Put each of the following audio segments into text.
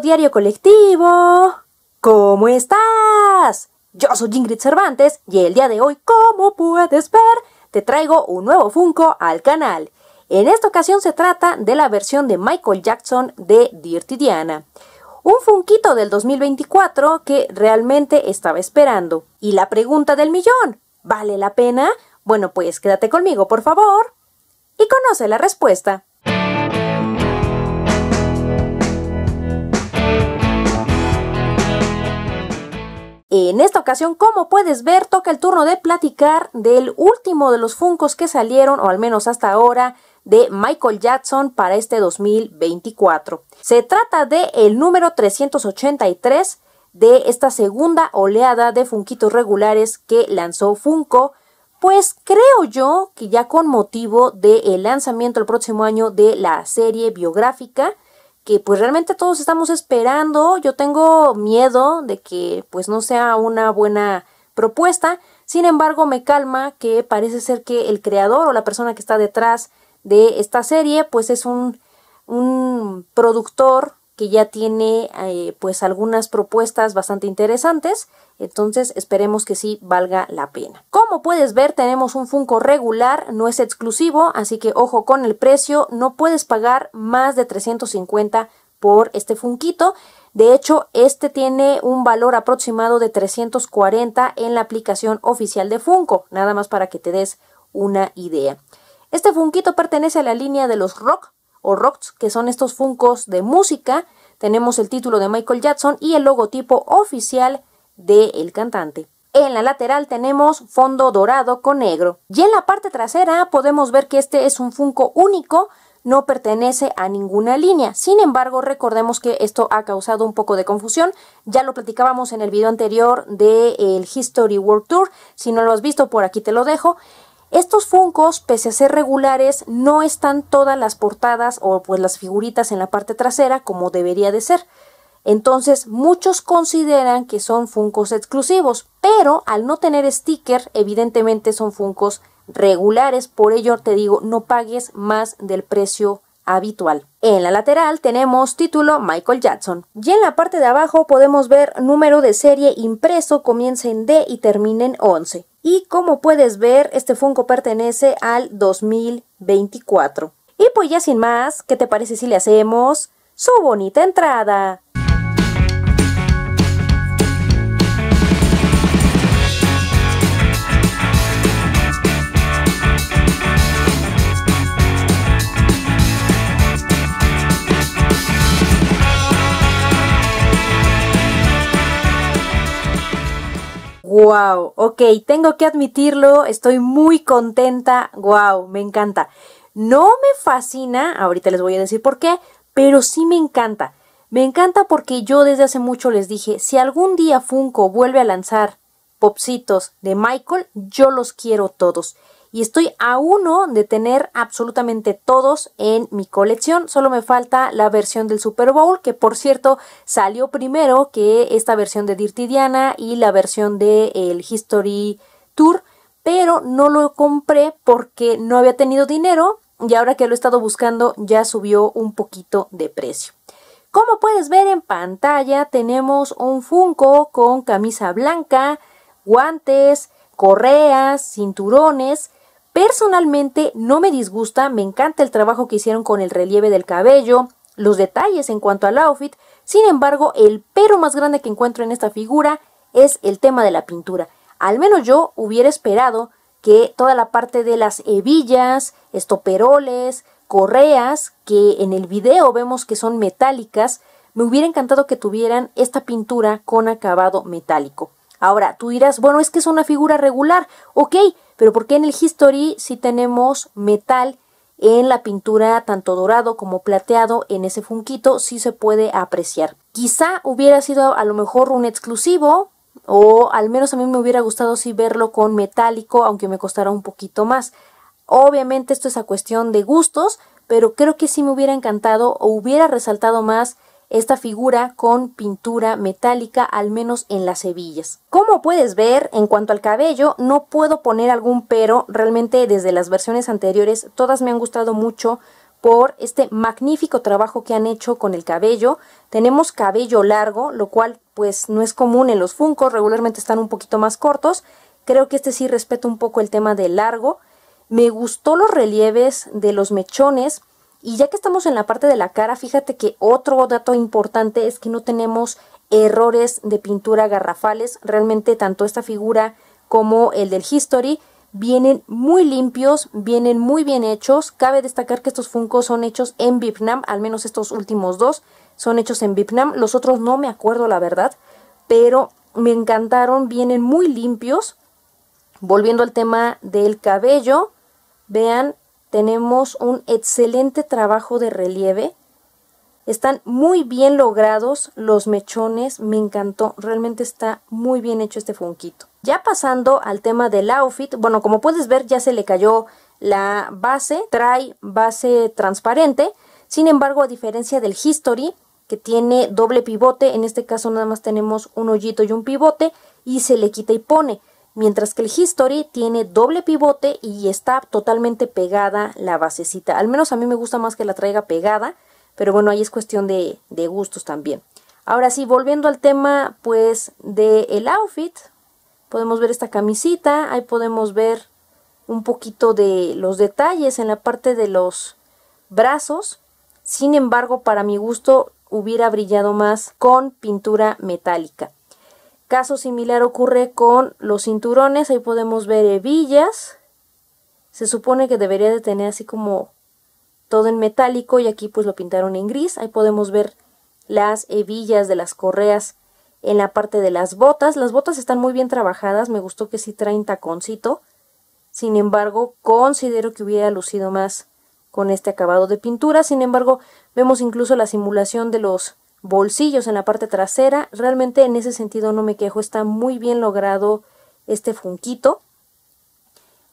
diario colectivo, ¿cómo estás? Yo soy Ingrid Cervantes y el día de hoy, como puedes ver, te traigo un nuevo Funko al canal. En esta ocasión se trata de la versión de Michael Jackson de Dirty Diana. Un funquito del 2024 que realmente estaba esperando. Y la pregunta del millón, ¿vale la pena? Bueno, pues quédate conmigo, por favor, y conoce la respuesta. En esta ocasión, como puedes ver, toca el turno de platicar del último de los Funcos que salieron, o al menos hasta ahora, de Michael Jackson para este 2024. Se trata de el número 383 de esta segunda oleada de Funquitos regulares que lanzó Funko, pues creo yo que ya con motivo del lanzamiento el próximo año de la serie biográfica que pues realmente todos estamos esperando. Yo tengo miedo de que pues no sea una buena propuesta. Sin embargo, me calma que parece ser que el creador o la persona que está detrás de esta serie pues es un, un productor que ya tiene eh, pues algunas propuestas bastante interesantes, entonces esperemos que sí valga la pena. Como puedes ver tenemos un Funko regular, no es exclusivo, así que ojo con el precio, no puedes pagar más de 350 por este Funquito. De hecho, este tiene un valor aproximado de 340 en la aplicación oficial de Funko, nada más para que te des una idea. Este Funquito pertenece a la línea de los Rock o Rocks, que son estos funcos de música. Tenemos el título de Michael Jackson y el logotipo oficial del cantante. En la lateral tenemos fondo dorado con negro. Y en la parte trasera podemos ver que este es un Funko único, no pertenece a ninguna línea. Sin embargo, recordemos que esto ha causado un poco de confusión. Ya lo platicábamos en el video anterior del History World Tour. Si no lo has visto, por aquí te lo dejo. Estos Funcos, pese a ser regulares, no están todas las portadas o pues las figuritas en la parte trasera como debería de ser. Entonces, muchos consideran que son Funkos exclusivos, pero al no tener sticker, evidentemente son Funkos regulares, por ello te digo, no pagues más del precio habitual. En la lateral tenemos título Michael Jackson y en la parte de abajo podemos ver número de serie impreso comienza en D y termina en 11. Y como puedes ver, este Funko pertenece al 2024. Y pues ya sin más, ¿qué te parece si le hacemos su bonita entrada? Wow, ok, tengo que admitirlo, estoy muy contenta, wow, me encanta. No me fascina, ahorita les voy a decir por qué, pero sí me encanta. Me encanta porque yo desde hace mucho les dije, si algún día Funko vuelve a lanzar popsitos de Michael, yo los quiero todos y estoy a uno de tener absolutamente todos en mi colección. Solo me falta la versión del Super Bowl, que por cierto salió primero que esta versión de Dirty Diana y la versión del History Tour, pero no lo compré porque no había tenido dinero y ahora que lo he estado buscando ya subió un poquito de precio. Como puedes ver en pantalla, tenemos un Funko con camisa blanca, guantes, correas, cinturones Personalmente no me disgusta, me encanta el trabajo que hicieron con el relieve del cabello, los detalles en cuanto al outfit, sin embargo el pero más grande que encuentro en esta figura es el tema de la pintura. Al menos yo hubiera esperado que toda la parte de las hebillas, estoperoles, correas, que en el video vemos que son metálicas, me hubiera encantado que tuvieran esta pintura con acabado metálico. Ahora, tú dirás, bueno, es que es una figura regular, ok, pero ¿por qué en el History si tenemos metal en la pintura tanto dorado como plateado en ese funquito sí se puede apreciar. Quizá hubiera sido a lo mejor un exclusivo o al menos a mí me hubiera gustado si verlo con metálico aunque me costara un poquito más. Obviamente esto es a cuestión de gustos, pero creo que sí me hubiera encantado o hubiera resaltado más esta figura con pintura metálica, al menos en las hebillas. Como puedes ver, en cuanto al cabello, no puedo poner algún pero, realmente desde las versiones anteriores todas me han gustado mucho por este magnífico trabajo que han hecho con el cabello. Tenemos cabello largo, lo cual pues no es común en los funcos, regularmente están un poquito más cortos. Creo que este sí respeta un poco el tema de largo. Me gustó los relieves de los mechones, y ya que estamos en la parte de la cara, fíjate que otro dato importante es que no tenemos errores de pintura garrafales. Realmente tanto esta figura como el del History vienen muy limpios, vienen muy bien hechos. Cabe destacar que estos Funko son hechos en Vietnam, al menos estos últimos dos son hechos en Vietnam. Los otros no me acuerdo la verdad, pero me encantaron, vienen muy limpios. Volviendo al tema del cabello, vean tenemos un excelente trabajo de relieve. Están muy bien logrados los mechones, me encantó, realmente está muy bien hecho este funquito. Ya pasando al tema del outfit, bueno, como puedes ver ya se le cayó la base, trae base transparente, sin embargo, a diferencia del History, que tiene doble pivote, en este caso nada más tenemos un hoyito y un pivote, y se le quita y pone mientras que el History tiene doble pivote y está totalmente pegada la basecita. Al menos a mí me gusta más que la traiga pegada, pero bueno, ahí es cuestión de, gustos también. Ahora sí, volviendo al tema pues del outfit, podemos ver esta camisita, ahí podemos ver un poquito de los detalles en la parte de los brazos. Sin embargo, para mi gusto hubiera brillado más con pintura metálica. Caso similar ocurre con los cinturones, ahí podemos ver hebillas. Se supone que debería de tener así como todo en metálico y aquí pues lo pintaron en gris. Ahí podemos ver las hebillas de las correas en la parte de las botas. Las botas están muy bien trabajadas, me gustó que sí traen taconcito. Sin embargo, considero que hubiera lucido más con este acabado de pintura. Sin embargo, vemos incluso la simulación de los bolsillos en la parte trasera. Realmente en ese sentido no me quejo, está muy bien logrado este funquito.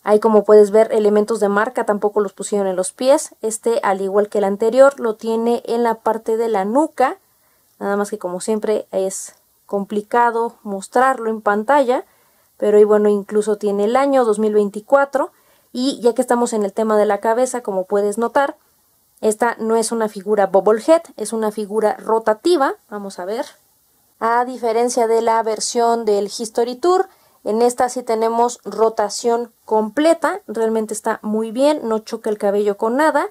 hay como puedes ver elementos de marca tampoco los pusieron en los pies. Este al igual que el anterior lo tiene en la parte de la nuca. Nada más que como siempre es complicado mostrarlo en pantalla. Pero y bueno incluso tiene el año 2024. Y ya que estamos en el tema de la cabeza como puedes notar esta no es una figura bobblehead, es una figura rotativa, vamos a ver. A diferencia de la versión del History Tour, en esta sí tenemos rotación completa, realmente está muy bien, no choca el cabello con nada.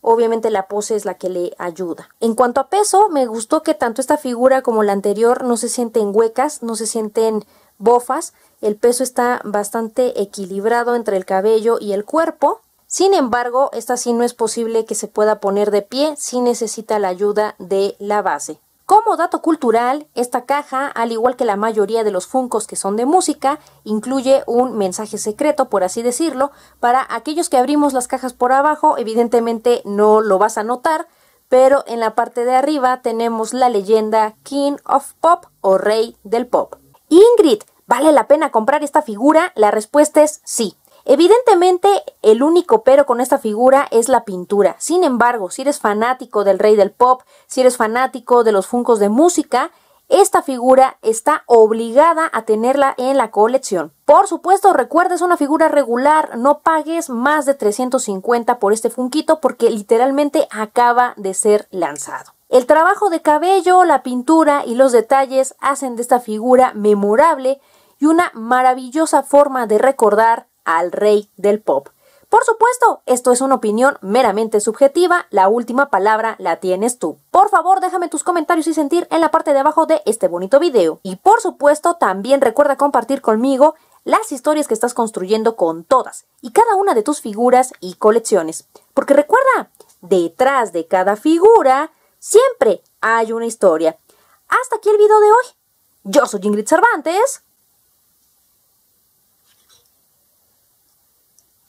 Obviamente la pose es la que le ayuda. En cuanto a peso, me gustó que tanto esta figura como la anterior no se sienten huecas, no se sienten bofas. El peso está bastante equilibrado entre el cabello y el cuerpo. Sin embargo, esta sí no es posible que se pueda poner de pie si necesita la ayuda de la base. Como dato cultural, esta caja, al igual que la mayoría de los funcos que son de música, incluye un mensaje secreto, por así decirlo. Para aquellos que abrimos las cajas por abajo, evidentemente no lo vas a notar, pero en la parte de arriba tenemos la leyenda King of Pop o Rey del Pop. Ingrid, ¿vale la pena comprar esta figura? La respuesta es sí. Evidentemente, el único pero con esta figura es la pintura. Sin embargo, si eres fanático del rey del pop, si eres fanático de los funcos de música, esta figura está obligada a tenerla en la colección. Por supuesto, recuerda, es una figura regular, no pagues más de 350 por este funquito porque literalmente acaba de ser lanzado. El trabajo de cabello, la pintura y los detalles hacen de esta figura memorable y una maravillosa forma de recordar al rey del pop. Por supuesto, esto es una opinión meramente subjetiva, la última palabra la tienes tú. Por favor, déjame tus comentarios y sentir en la parte de abajo de este bonito video. Y por supuesto, también recuerda compartir conmigo las historias que estás construyendo con todas y cada una de tus figuras y colecciones. Porque recuerda, detrás de cada figura siempre hay una historia. Hasta aquí el video de hoy. Yo soy Ingrid Cervantes.